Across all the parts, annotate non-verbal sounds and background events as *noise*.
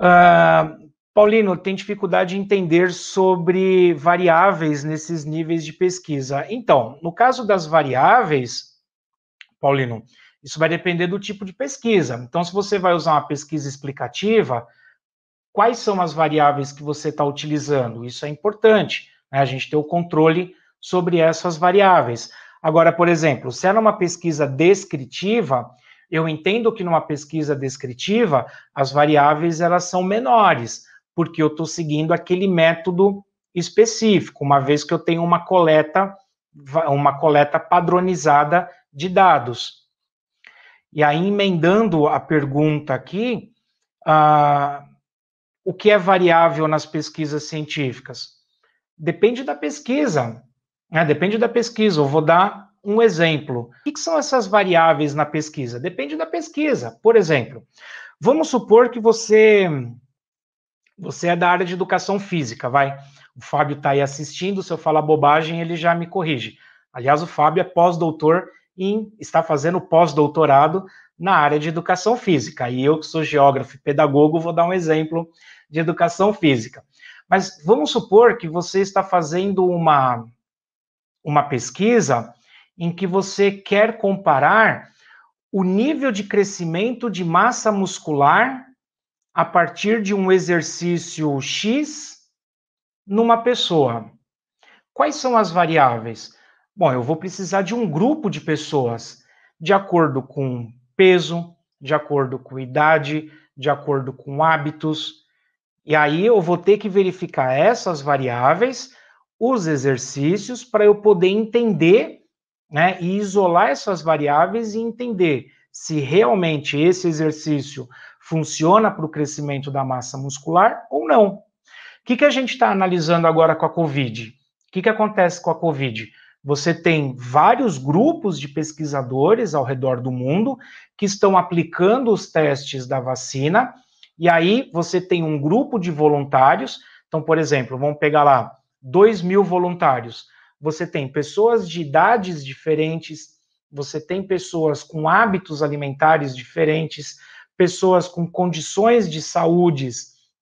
Uh, Paulino, tem dificuldade de entender sobre variáveis nesses níveis de pesquisa. Então, no caso das variáveis, Paulino, isso vai depender do tipo de pesquisa. Então, se você vai usar uma pesquisa explicativa, quais são as variáveis que você está utilizando? Isso é importante, né? a gente ter o controle sobre essas variáveis. Agora, por exemplo, se era é uma pesquisa descritiva, eu entendo que numa pesquisa descritiva as variáveis elas são menores, porque eu estou seguindo aquele método específico, uma vez que eu tenho uma coleta, uma coleta padronizada de dados. E aí, emendando a pergunta aqui, ah, o que é variável nas pesquisas científicas? Depende da pesquisa. Né? Depende da pesquisa. Eu vou dar um exemplo. O que são essas variáveis na pesquisa? Depende da pesquisa. Por exemplo, vamos supor que você você é da área de educação física, vai. O Fábio está aí assistindo, se eu falar bobagem, ele já me corrige. Aliás, o Fábio é pós-doutor e está fazendo pós-doutorado na área de educação física. E eu, que sou geógrafo e pedagogo, vou dar um exemplo de educação física. Mas vamos supor que você está fazendo uma, uma pesquisa em que você quer comparar o nível de crescimento de massa muscular a partir de um exercício X numa pessoa. Quais são as variáveis? Bom, eu vou precisar de um grupo de pessoas, de acordo com peso, de acordo com idade, de acordo com hábitos. E aí eu vou ter que verificar essas variáveis, os exercícios, para eu poder entender né? E isolar essas variáveis e entender se realmente esse exercício funciona para o crescimento da massa muscular ou não. O que, que a gente está analisando agora com a COVID? O que, que acontece com a COVID? Você tem vários grupos de pesquisadores ao redor do mundo que estão aplicando os testes da vacina, e aí você tem um grupo de voluntários. Então, por exemplo, vamos pegar lá 2 mil voluntários você tem pessoas de idades diferentes, você tem pessoas com hábitos alimentares diferentes, pessoas com condições de saúde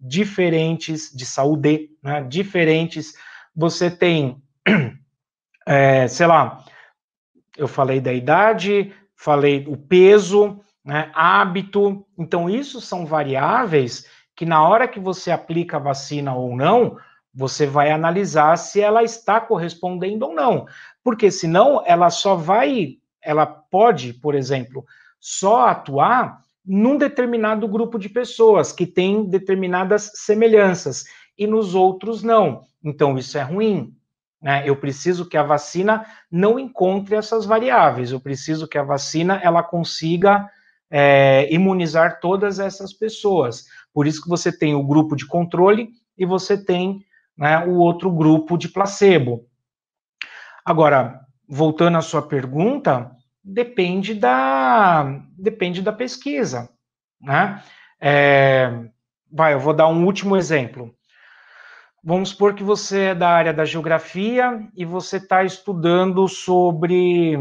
diferentes, de saúde, né, diferentes. Você tem, *clears throat* é, sei lá, eu falei da idade, falei o peso, né, hábito. Então, isso são variáveis que na hora que você aplica a vacina ou não, você vai analisar se ela está correspondendo ou não, porque senão ela só vai, ela pode, por exemplo, só atuar num determinado grupo de pessoas que tem determinadas semelhanças e nos outros não. Então isso é ruim. Né? Eu preciso que a vacina não encontre essas variáveis. Eu preciso que a vacina ela consiga é, imunizar todas essas pessoas. Por isso que você tem o grupo de controle e você tem né, o outro grupo de placebo. Agora, voltando à sua pergunta, depende da, depende da pesquisa. Né? É, vai, eu vou dar um último exemplo. Vamos supor que você é da área da geografia e você está estudando sobre.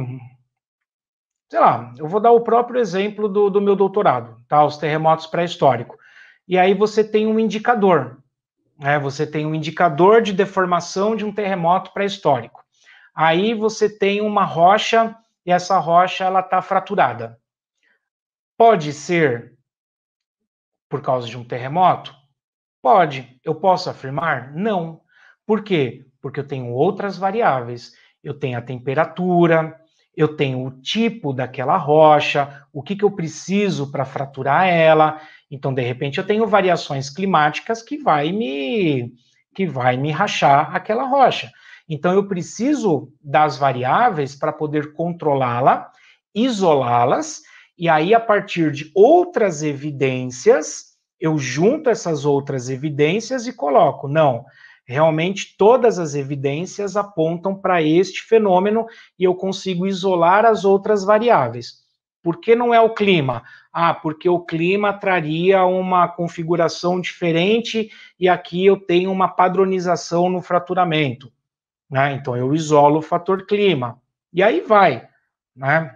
Sei lá, eu vou dar o próprio exemplo do, do meu doutorado, tá? Os terremotos pré-históricos. E aí você tem um indicador, né, você tem um indicador de deformação de um terremoto pré-histórico. Aí você tem uma rocha e essa rocha ela está fraturada. Pode ser por causa de um terremoto? Pode. Eu posso afirmar? Não. Por quê? Porque eu tenho outras variáveis. Eu tenho a temperatura, eu tenho o tipo daquela rocha, o que, que eu preciso para fraturar ela, então, de repente, eu tenho variações climáticas que vai me que vai me rachar aquela rocha. Então, eu preciso das variáveis para poder controlá-la, isolá-las, e aí, a partir de outras evidências, eu junto essas outras evidências e coloco, não, realmente todas as evidências apontam para este fenômeno e eu consigo isolar as outras variáveis. Por que não é o clima? Ah, porque o clima traria uma configuração diferente e aqui eu tenho uma padronização no fraturamento. Né? Então eu isolo o fator clima. E aí vai. Né?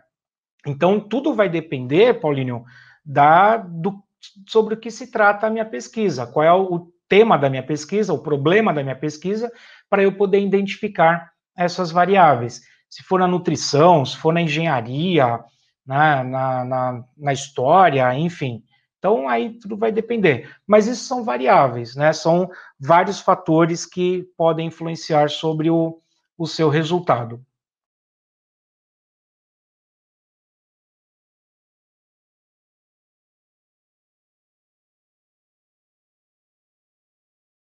Então tudo vai depender, Paulinho, da, do, sobre o que se trata a minha pesquisa, qual é o tema da minha pesquisa, o problema da minha pesquisa, para eu poder identificar essas variáveis. Se for na nutrição, se for na engenharia, né, na, na, na história, enfim. Então, aí tudo vai depender. Mas isso são variáveis, né? São vários fatores que podem influenciar sobre o, o seu resultado.